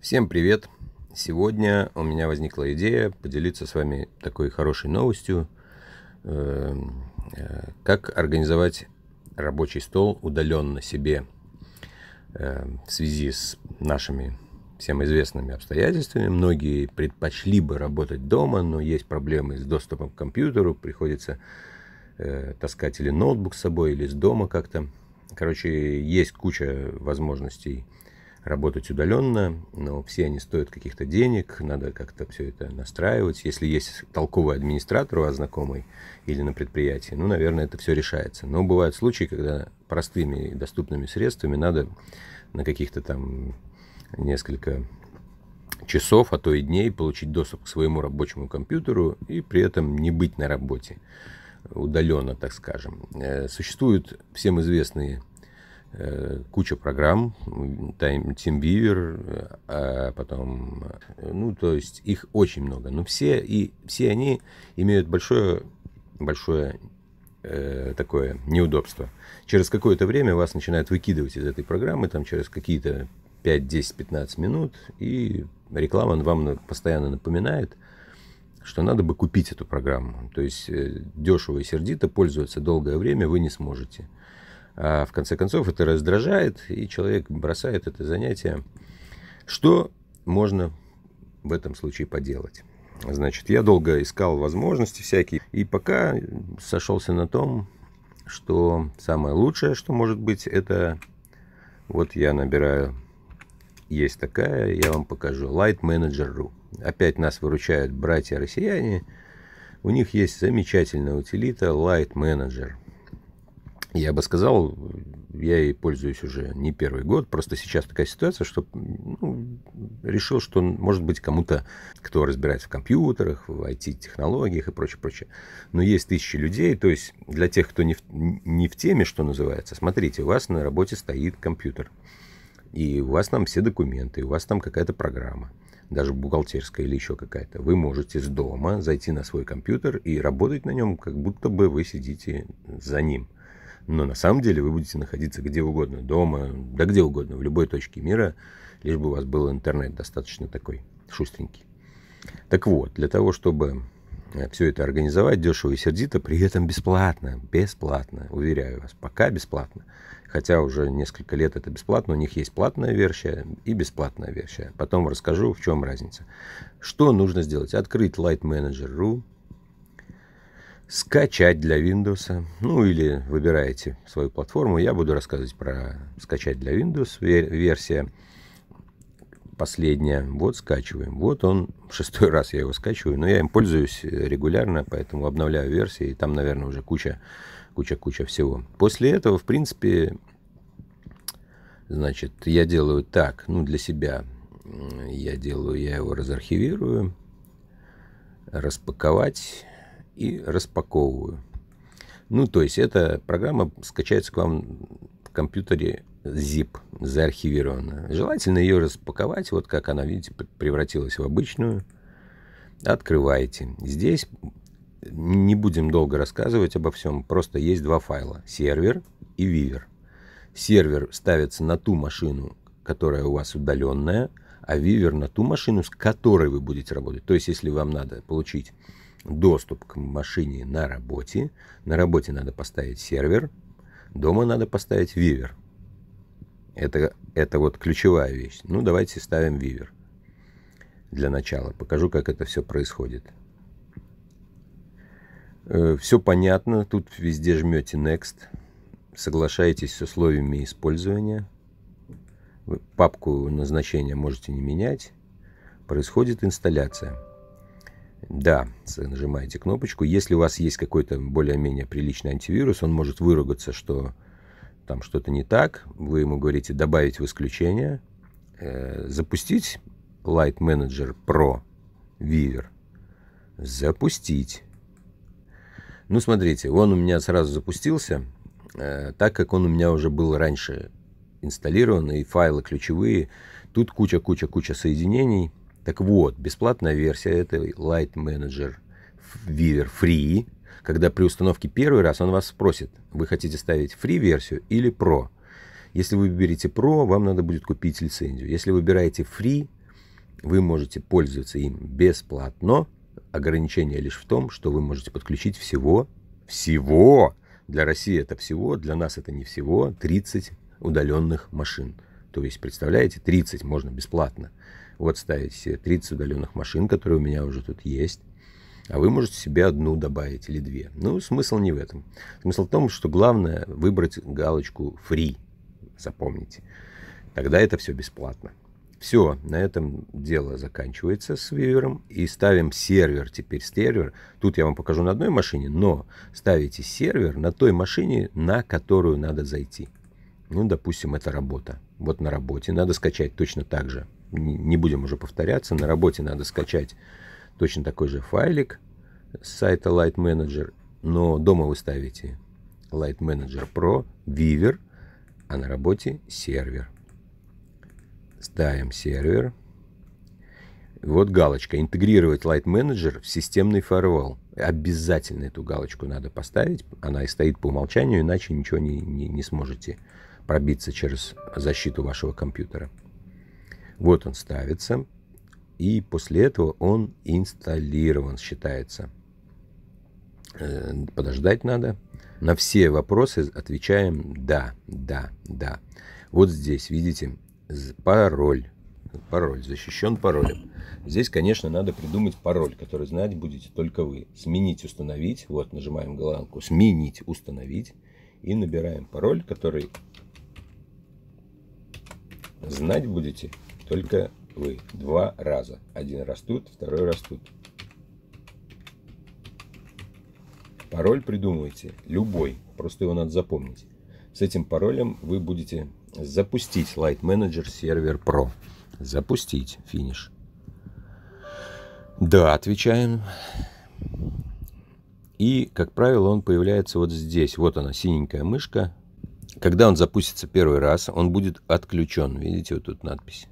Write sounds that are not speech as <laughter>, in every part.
Всем привет! Сегодня у меня возникла идея поделиться с вами такой хорошей новостью, эм, э, как организовать рабочий стол удаленно себе эм, в связи с нашими всем известными обстоятельствами. Многие предпочли бы работать дома, но есть проблемы с доступом к компьютеру, приходится э, таскать или ноутбук с собой, или с дома как-то. Короче, есть куча возможностей работать удаленно, но все они стоят каких-то денег, надо как-то все это настраивать. Если есть толковый администратор у вас знакомый или на предприятии, ну, наверное, это все решается. Но бывают случаи, когда простыми и доступными средствами надо на каких-то там несколько часов, а то и дней получить доступ к своему рабочему компьютеру и при этом не быть на работе удаленно, так скажем. Э, существуют всем известные Э, куча программ, TeamViewer, э, а потом, э, ну, то есть их очень много, но все, и все они имеют большое, большое э, такое неудобство. Через какое-то время вас начинают выкидывать из этой программы, там через какие-то 5, 10, 15 минут, и реклама вам постоянно напоминает, что надо бы купить эту программу. То есть э, дешево и сердито пользоваться долгое время вы не сможете. А в конце концов это раздражает, и человек бросает это занятие. Что можно в этом случае поделать? Значит, я долго искал возможности всякие, и пока сошелся на том, что самое лучшее, что может быть, это вот я набираю, есть такая, я вам покажу, Light Manager.ru. Опять нас выручают братья-россияне, у них есть замечательная утилита Light Manager – я бы сказал, я и пользуюсь уже не первый год. Просто сейчас такая ситуация, что ну, решил, что, может быть, кому-то, кто разбирается в компьютерах, в IT-технологиях и прочее, прочее. Но есть тысячи людей, то есть для тех, кто не в, не в теме, что называется, смотрите, у вас на работе стоит компьютер, и у вас там все документы, и у вас там какая-то программа даже бухгалтерская или еще какая-то, вы можете с дома зайти на свой компьютер и работать на нем, как будто бы вы сидите за ним – но на самом деле вы будете находиться где угодно, дома, да где угодно, в любой точке мира, лишь бы у вас был интернет достаточно такой шустренький. Так вот, для того, чтобы э, все это организовать дешево и сердито, при этом бесплатно, бесплатно, уверяю вас, пока бесплатно. Хотя уже несколько лет это бесплатно, у них есть платная версия и бесплатная версия. Потом расскажу, в чем разница. Что нужно сделать? Открыть lightmanager.ru, скачать для Windows. Ну или выбираете свою платформу. Я буду рассказывать про скачать для Windows версия последняя. Вот скачиваем. Вот он, <laughs> шестой раз я его скачиваю, но я им пользуюсь э, регулярно, поэтому обновляю версии, и там, наверное, уже куча, куча, куча всего. После этого, в принципе, значит, я делаю так, ну, для себя я делаю, я его разархивирую, распаковать, и распаковываю. Ну, то есть эта программа скачается к вам в компьютере zip, заархивированная. Желательно ее распаковать, вот как она, видите, превратилась в обычную. Открываете. Здесь не будем долго рассказывать обо всем, просто есть два файла, сервер и вивер. Сервер ставится на ту машину, которая у вас удаленная, а вивер на ту машину, с которой вы будете работать. То есть, если вам надо получить доступ к машине на работе. На работе надо поставить сервер, дома надо поставить вивер. Это, это вот ключевая вещь. Ну, давайте ставим вивер для начала. Покажу, как это все происходит. Э, все понятно. Тут везде жмете Next. Соглашаетесь с условиями использования. папку назначения можете не менять. Происходит инсталляция. Да, нажимаете кнопочку. Если у вас есть какой-то более-менее приличный антивирус, он может выругаться, что там что-то не так. Вы ему говорите «добавить в исключение», э, «запустить Light Manager Pro Viver», «запустить». Ну, смотрите, он у меня сразу запустился, э, так как он у меня уже был раньше инсталлирован, и файлы ключевые. Тут куча-куча-куча соединений – так вот, бесплатная версия это Light Manager Viewer Free, когда при установке первый раз он вас спросит, вы хотите ставить free версию или Pro. Если вы выберете Pro, вам надо будет купить лицензию. Если выбираете Free, вы можете пользоваться им бесплатно. Ограничение лишь в том, что вы можете подключить всего, всего, для России это всего, для нас это не всего, 30 удаленных машин. То есть, представляете, 30 можно бесплатно вот ставить себе 30 удаленных машин, которые у меня уже тут есть, а вы можете себе одну добавить или две. Ну, смысл не в этом. Смысл в том, что главное выбрать галочку «free», запомните. Тогда это все бесплатно. Все, на этом дело заканчивается с вивером. И ставим сервер, теперь сервер. Тут я вам покажу на одной машине, но ставите сервер на той машине, на которую надо зайти. Ну, допустим, это работа. Вот на работе надо скачать точно так же не будем уже повторяться. На работе надо скачать точно такой же файлик с сайта Light Manager, но дома вы ставите Light Manager Pro, Viver, а на работе сервер. Ставим сервер. Вот галочка. Интегрировать Light Manager в системный фаервол. Обязательно эту галочку надо поставить. Она и стоит по умолчанию, иначе ничего не, не, не сможете пробиться через защиту вашего компьютера. Вот он ставится, и после этого он инсталлирован, считается. Э, подождать надо. На все вопросы отвечаем «да», «да», «да». Вот здесь, видите, пароль. Пароль, защищен паролем. Здесь, конечно, надо придумать пароль, который знать будете только вы. Сменить, установить. Вот, нажимаем галанку, «Сменить», «Установить». И набираем пароль, который знать будете только вы. Два раза. Один раз тут, второй раз тут. Пароль придумывайте. Любой. Просто его надо запомнить. С этим паролем вы будете запустить Light Manager Server Pro. Запустить. Финиш. Да, отвечаем. И, как правило, он появляется вот здесь. Вот она, синенькая мышка. Когда он запустится первый раз, он будет отключен. Видите, вот тут надпись.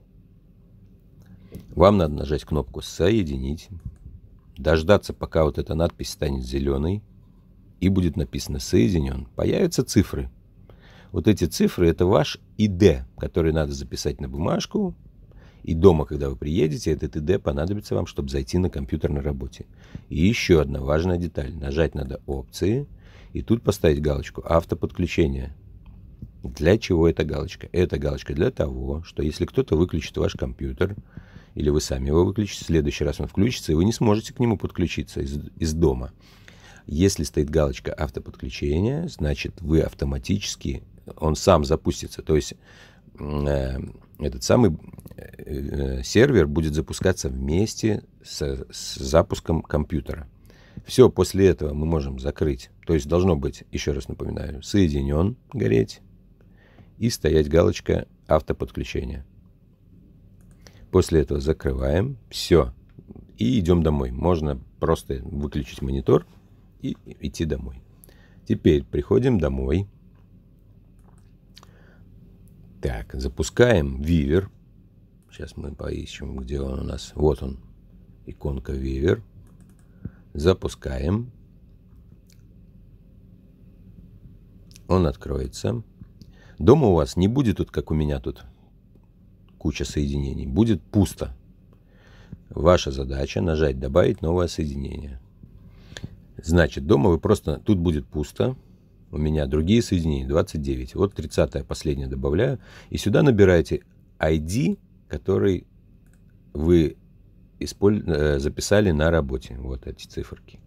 Вам надо нажать кнопку «Соединить», дождаться, пока вот эта надпись станет зеленой, и будет написано «Соединен». Появятся цифры. Вот эти цифры – это ваш ИД, который надо записать на бумажку, и дома, когда вы приедете, этот ИД понадобится вам, чтобы зайти на компьютер на работе. И еще одна важная деталь. Нажать надо «Опции», и тут поставить галочку «Автоподключение». Для чего эта галочка? Эта галочка для того, что если кто-то выключит ваш компьютер – или вы сами его выключите, в следующий раз он включится, и вы не сможете к нему подключиться из, из дома. Если стоит галочка автоподключения, значит вы автоматически, он сам запустится, то есть э, этот самый э, э, сервер будет запускаться вместе с, с запуском компьютера. Все, после этого мы можем закрыть. То есть должно быть, еще раз напоминаю, соединен, гореть и стоять галочка автоподключения. После этого закрываем, все, и идем домой. Можно просто выключить монитор и идти домой. Теперь приходим домой. Так, запускаем Вивер. Сейчас мы поищем, где он у нас. Вот он, иконка Вивер. Запускаем. Он откроется. Дома у вас не будет тут, как у меня тут, куча соединений, будет пусто. Ваша задача нажать «Добавить новое соединение». Значит, дома вы просто... Тут будет пусто. У меня другие соединения, 29. Вот 30 последнее добавляю. И сюда набираете ID, который вы исполь... Э, записали на работе. Вот эти циферки.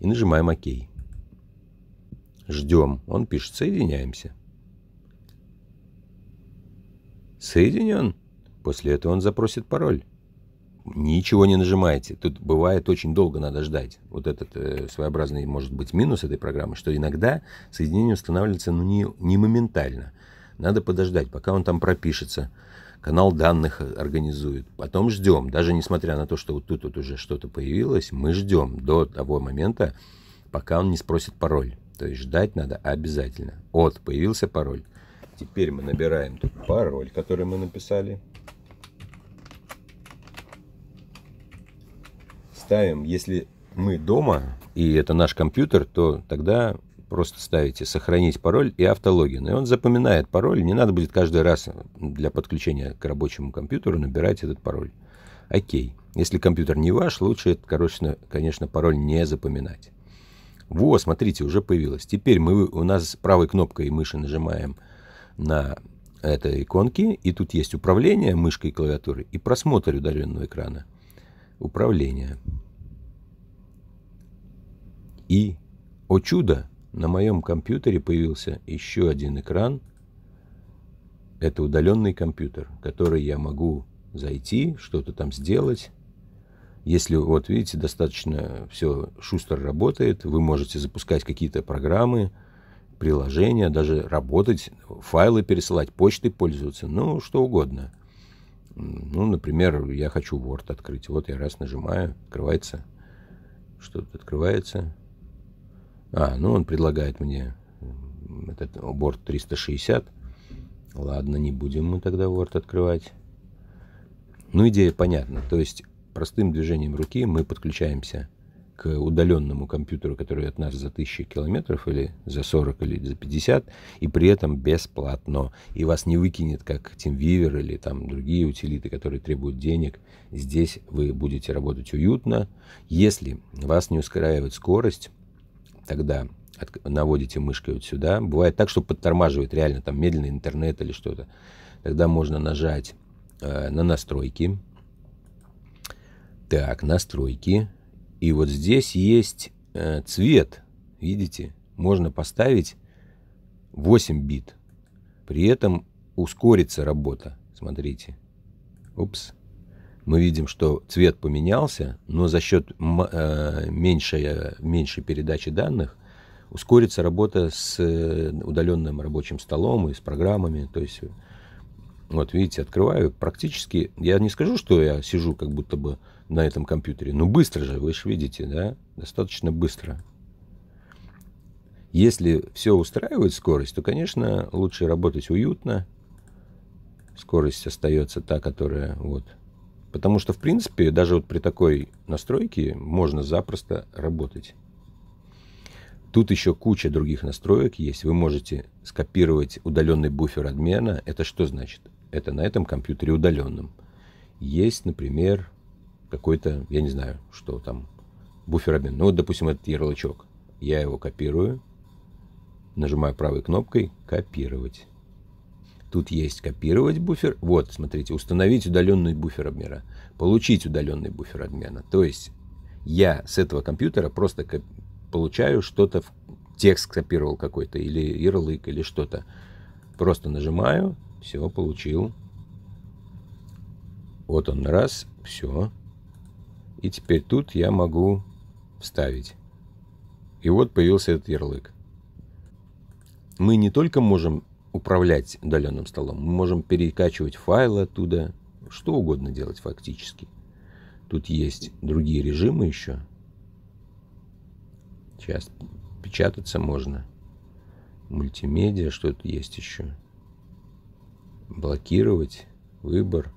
И нажимаем «Ок». Ждем. Он пишет «Соединяемся». Соединен. После этого он запросит пароль. Ничего не нажимайте. Тут бывает очень долго надо ждать. Вот этот э, своеобразный, может быть, минус этой программы, что иногда соединение устанавливается ну, не, не моментально. Надо подождать, пока он там пропишется канал данных организует. Потом ждем, даже несмотря на то, что вот тут вот уже что-то появилось, мы ждем до того момента, пока он не спросит пароль. То есть ждать надо обязательно. Вот, появился пароль. Теперь мы набираем тут пароль, который мы написали. Ставим, если мы дома, и это наш компьютер, то тогда просто ставите «Сохранить пароль» и «Автологин». И он запоминает пароль, не надо будет каждый раз для подключения к рабочему компьютеру набирать этот пароль. Окей. Если компьютер не ваш, лучше, короче, конечно, пароль не запоминать. Во, смотрите, уже появилось. Теперь мы у нас правой кнопкой мыши нажимаем на этой иконке, и тут есть управление мышкой и клавиатурой и просмотр удаленного экрана. Управление. И, о чудо, на моем компьютере появился еще один экран. Это удаленный компьютер, который я могу зайти, что-то там сделать. Если, вот видите, достаточно все шустро работает, вы можете запускать какие-то программы, приложения, даже работать, файлы пересылать, почтой пользоваться, ну, что угодно. Ну, например, я хочу Word открыть. Вот я раз нажимаю, открывается. Что-то открывается. А, ну он предлагает мне этот Word 360. Ладно, не будем мы тогда Word открывать. Ну, идея понятна. То есть простым движением руки мы подключаемся к удаленному компьютеру, который от нас за 1000 километров или за 40 или за 50, и при этом бесплатно. И вас не выкинет, как TeamViewer или там другие утилиты, которые требуют денег. Здесь вы будете работать уютно. Если вас не ускоряет скорость, тогда наводите мышкой вот сюда. Бывает так, что подтормаживает реально там медленный интернет или что-то. Тогда можно нажать э, на настройки. Так, настройки. И вот здесь есть э, цвет, видите, можно поставить 8 бит. При этом ускорится работа, смотрите. Упс. Мы видим, что цвет поменялся, но за счет э, меньшей, меньшей передачи данных ускорится работа с э, удаленным рабочим столом и с программами. То есть, вот видите, открываю практически, я не скажу, что я сижу как будто бы на этом компьютере. Ну, быстро же, вы же видите, да? Достаточно быстро. Если все устраивает скорость, то, конечно, лучше работать уютно. Скорость остается та, которая вот. Потому что, в принципе, даже вот при такой настройке можно запросто работать. Тут еще куча других настроек есть. Вы можете скопировать удаленный буфер обмена. Это что значит? Это на этом компьютере удаленном. Есть, например, какой-то, я не знаю, что там, буфер обмен. Ну вот, допустим, этот ярлычок. Я его копирую, нажимаю правой кнопкой «Копировать». Тут есть «Копировать буфер». Вот, смотрите, «Установить удаленный буфер обмена», «Получить удаленный буфер обмена». То есть я с этого компьютера просто получаю что-то, текст копировал какой-то, или ярлык, или что-то. Просто нажимаю, все, получил. Вот он, раз, все. И теперь тут я могу вставить. И вот появился этот ярлык. Мы не только можем управлять удаленным столом, мы можем перекачивать файлы оттуда, что угодно делать фактически. Тут есть другие режимы еще. Сейчас печататься можно. Мультимедиа, что тут есть еще. Блокировать, выбор.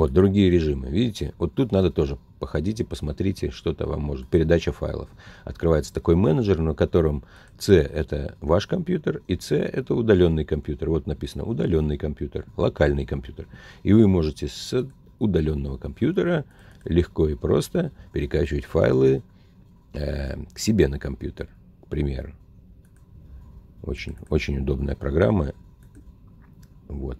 Вот, другие режимы, видите? Вот тут надо тоже походите, посмотрите, что-то вам может. Передача файлов. Открывается такой менеджер, на котором C – это ваш компьютер, и C – это удаленный компьютер. Вот написано «удаленный компьютер», «локальный компьютер». И вы можете с удаленного компьютера легко и просто перекачивать файлы э, к себе на компьютер, к примеру. Очень, очень удобная программа. Вот.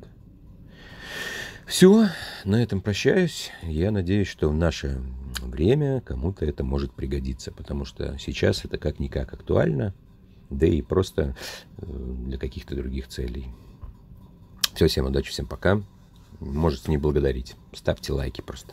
Все, на этом прощаюсь. Я надеюсь, что в наше время кому-то это может пригодиться, потому что сейчас это как-никак актуально, да и просто э, для каких-то других целей. Все, всем удачи, всем пока. Можете не благодарить. Ставьте лайки просто.